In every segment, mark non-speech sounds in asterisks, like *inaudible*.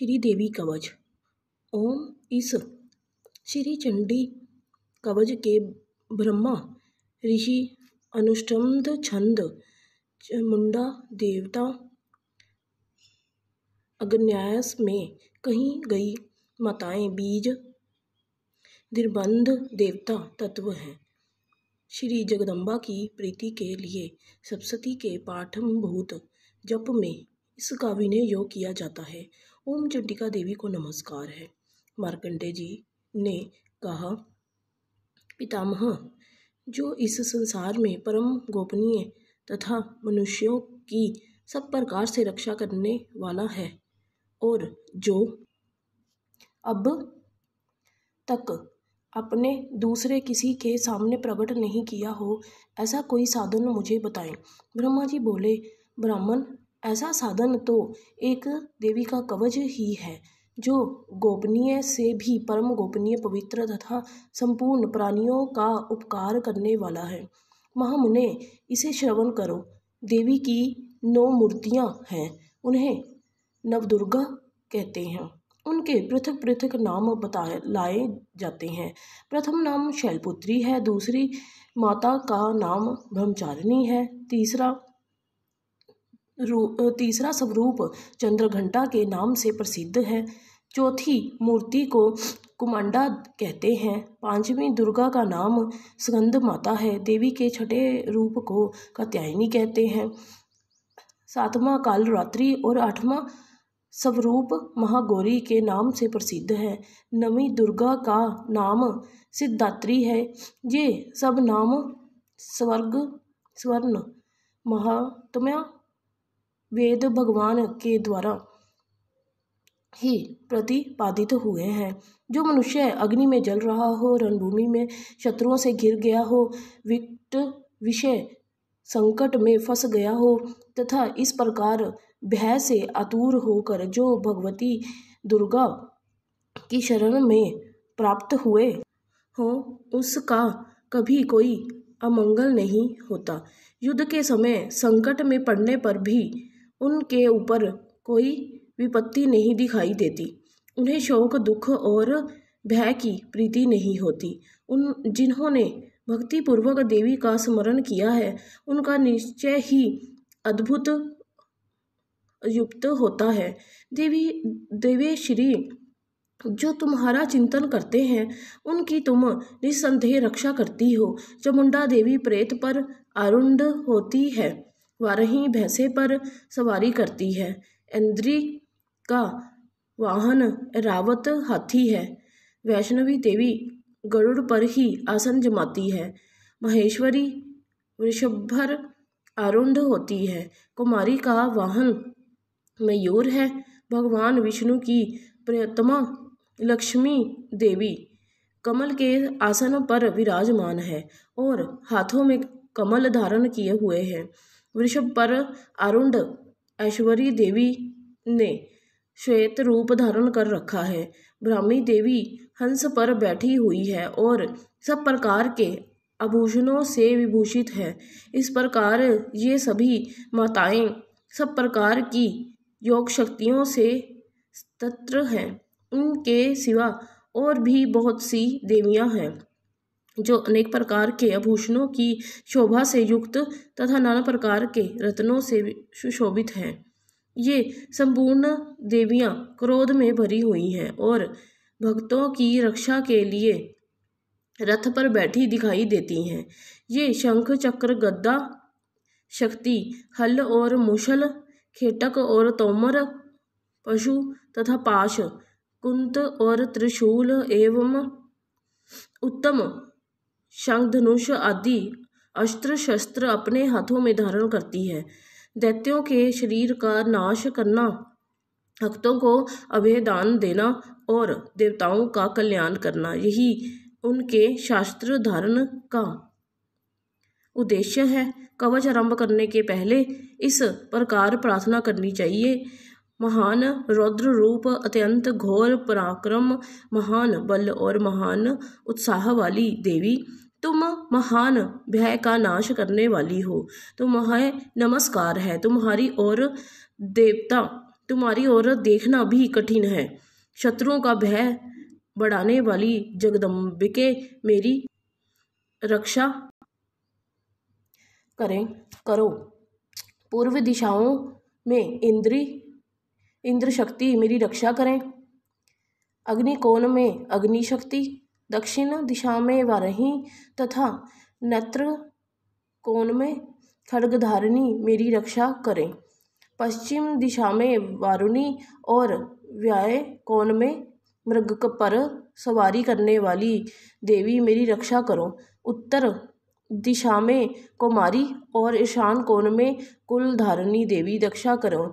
श्री देवी कवच ओम इस श्री चंडी कवच के ब्रह्मा ऋषि अनुष्टम्भ छंद मुंडा देवता अग्न्यास में कहीं गई माताएं बीज निर्बंध देवता तत्व हैं श्री जगदम्बा की प्रीति के लिए सप्सती के भूत जप में इस काव्य ने योग किया जाता है ओम चंडिका देवी को नमस्कार है मार्कंडे जी ने कहा पितामह जो इस संसार में परम गोपनीय तथा मनुष्यों की सब प्रकार से रक्षा करने वाला है और जो अब तक अपने दूसरे किसी के सामने प्रकट नहीं किया हो ऐसा कोई साधन मुझे बताएं ब्रह्मा जी बोले ब्राह्मण ऐसा साधन तो एक देवी का कवच ही है जो गोपनीय से भी परम गोपनीय पवित्र तथा संपूर्ण प्राणियों का उपकार करने वाला है महामुने इसे श्रवण करो देवी की नौ मूर्तियाँ हैं उन्हें नवदुर्गा कहते हैं उनके पृथक पृथक नाम बताए लाए जाते हैं प्रथम नाम शैलपुत्री है दूसरी माता का नाम ब्रह्मचारिणी है तीसरा तीसरा स्वरूप चंद्रघंटा के नाम से प्रसिद्ध है चौथी मूर्ति को कुमांडा कहते हैं पांचवी दुर्गा का नाम स्कंद माता है देवी के छठे रूप को कत्यायनी कहते हैं सातवां कालरात्रि और आठवां स्वरूप महागौरी के नाम से प्रसिद्ध है नवी दुर्गा का नाम सिद्धात्री है ये सब नाम स्वर्ग स्वर्ण महात्म्या वेद भगवान के द्वारा ही प्रतिपादित हुए हैं जो मनुष्य अग्नि में जल रहा हो रणभूमि में शत्रुओं से घिर गया हो विकट विषय संकट में फंस गया हो तथा इस प्रकार भय से आतुर होकर जो भगवती दुर्गा की शरण में प्राप्त हुए हो उसका कभी कोई अमंगल नहीं होता युद्ध के समय संकट में पड़ने पर भी उनके ऊपर कोई विपत्ति नहीं दिखाई देती उन्हें शोक दुख और भय की प्रीति नहीं होती उन जिन्होंने भक्तिपूर्वक देवी का स्मरण किया है उनका निश्चय ही अद्भुत युक्त होता है देवी देवे श्री जो तुम्हारा चिंतन करते हैं उनकी तुम निस्संदेह रक्षा करती हो चमुंडा देवी प्रेत पर आरूढ़ होती है वारही भैंसे पर सवारी करती है इंद्री का वाहन रावत हाथी है वैष्णवी देवी गरुड़ पर ही आसन जमाती है महेश्वरी वृषभर आरूढ़ होती है कुमारी का वाहन मयूर है भगवान विष्णु की प्रियतमा लक्ष्मी देवी कमल के आसन पर विराजमान है और हाथों में कमल धारण किए हुए हैं वृषभ पर अरुण ऐश्वरी देवी ने श्वेत रूप धारण कर रखा है ब्राह्मी देवी हंस पर बैठी हुई है और सब प्रकार के आभूषणों से विभूषित है इस प्रकार ये सभी माताएं सब प्रकार की योग शक्तियों से तत्र हैं उनके सिवा और भी बहुत सी देवियां हैं जो अनेक प्रकार के आभूषणों की शोभा से युक्त तथा नाना प्रकार के रत्नों से सुशोभित हैं ये संपूर्ण देवियां क्रोध में भरी हुई हैं और भक्तों की रक्षा के लिए रथ पर बैठी दिखाई देती हैं ये शंख चक्र गद्दा शक्ति हल और मुशल खेटक और तोमर पशु तथा पाश कुंत और त्रिशूल एवं उत्तम शंख धनुष आदि अस्त्र शस्त्र अपने हाथों में धारण करती है दैत्यों के शरीर का नाश करना भक्तों को अभेदान देना और देवताओं का कल्याण करना यही उनके शास्त्र धारण का उद्देश्य है कवच आरंभ करने के पहले इस प्रकार प्रार्थना करनी चाहिए महान रौद्र रूप अत्यंत घोर पराक्रम महान बल और महान उत्साह वाली देवी तुम महान भय का नाश करने वाली हो तुम्हें नमस्कार है तुम्हारी और देवता तुम्हारी और देखना भी कठिन है शत्रुओं का भय बढ़ाने वाली जगदम्बिके मेरी रक्षा करें करो पूर्व दिशाओं में इंद्री इंद्र शक्ति मेरी रक्षा करें अग्निकोण में अग्नि शक्ति दक्षिण दिशा में वारही तथा नेत्र कोण में खड़गधारिणी मेरी रक्षा करें पश्चिम दिशा में वारुणी और व्याय कोण में मृग पर सवारी करने वाली देवी मेरी रक्षा करो उत्तर दिशा में कुमारी और ईशान कोण में कुल धारणी देवी रक्षा करो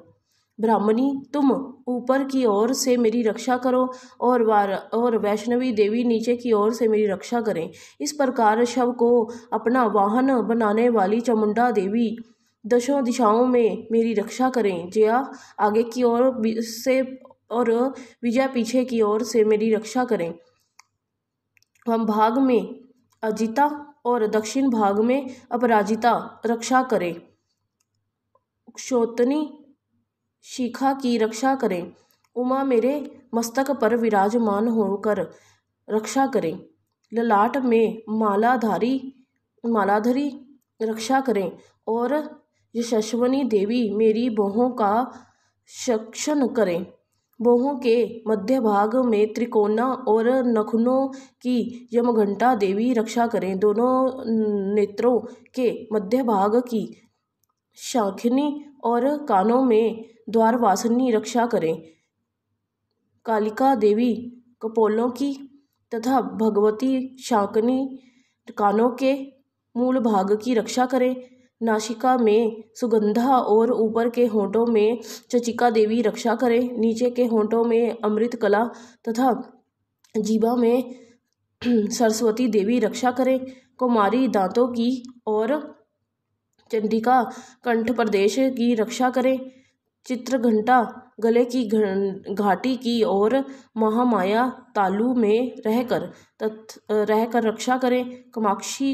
ब्राह्मणी तुम ऊपर की ओर से मेरी रक्षा करो और वार और वैष्णवी देवी नीचे की ओर से मेरी रक्षा करें इस प्रकार शव को अपना वाहन बनाने वाली चामुंडा देवी दशों दिशाओं में मेरी रक्षा करें जया आगे की ओर से और विजय पीछे की ओर से मेरी रक्षा करें हम भाग में अजिता और दक्षिण भाग में अपराजिता रक्षा करें क्षोतनी शिखा की रक्षा करें उमा मेरे मस्तक पर विराजमान होकर रक्षा करें ललाट में मालाधारी मालाधरी रक्षा करें और यशस्वनी देवी मेरी बहों का शक्षण करें बोहों के मध्य भाग में त्रिकोणा और नखनों की यमघंटा देवी रक्षा करें दोनों नेत्रों के मध्य भाग की शाखिनी और कानों में द्वारवासिनी रक्षा करें कालिका देवी कपोलों की तथा भगवती शाकनी कानों के मूल भाग की रक्षा करें नाशिका में सुगंधा और ऊपर के होंठों में चचिका देवी रक्षा करें नीचे के होंठों में अमृत कला तथा जीवा में *clears throat* सरस्वती देवी रक्षा करें कुमारी दांतों की और चंडिका कंठ प्रदेश की रक्षा करें चित्रघंटा गले की घाटी की ओर महामाया तालु में रहकर तथ रहकर रक्षा करें कमाक्षी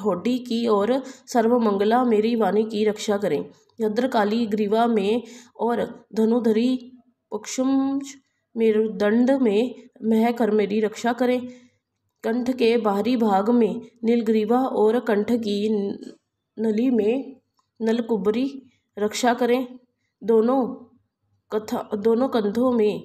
ढोडी की ओर सर्वमंगला मेरी वाणी की रक्षा करें भद्रकाली ग्रीवा में और धनुधरी पक्षम मेरुदंड में मह कर मेरी रक्षा करें कंठ के बाहरी भाग में नीलग्रीवा और कंठ की नली में नलकुबरी रक्षा करें दोनों कथा दोनों कंधों में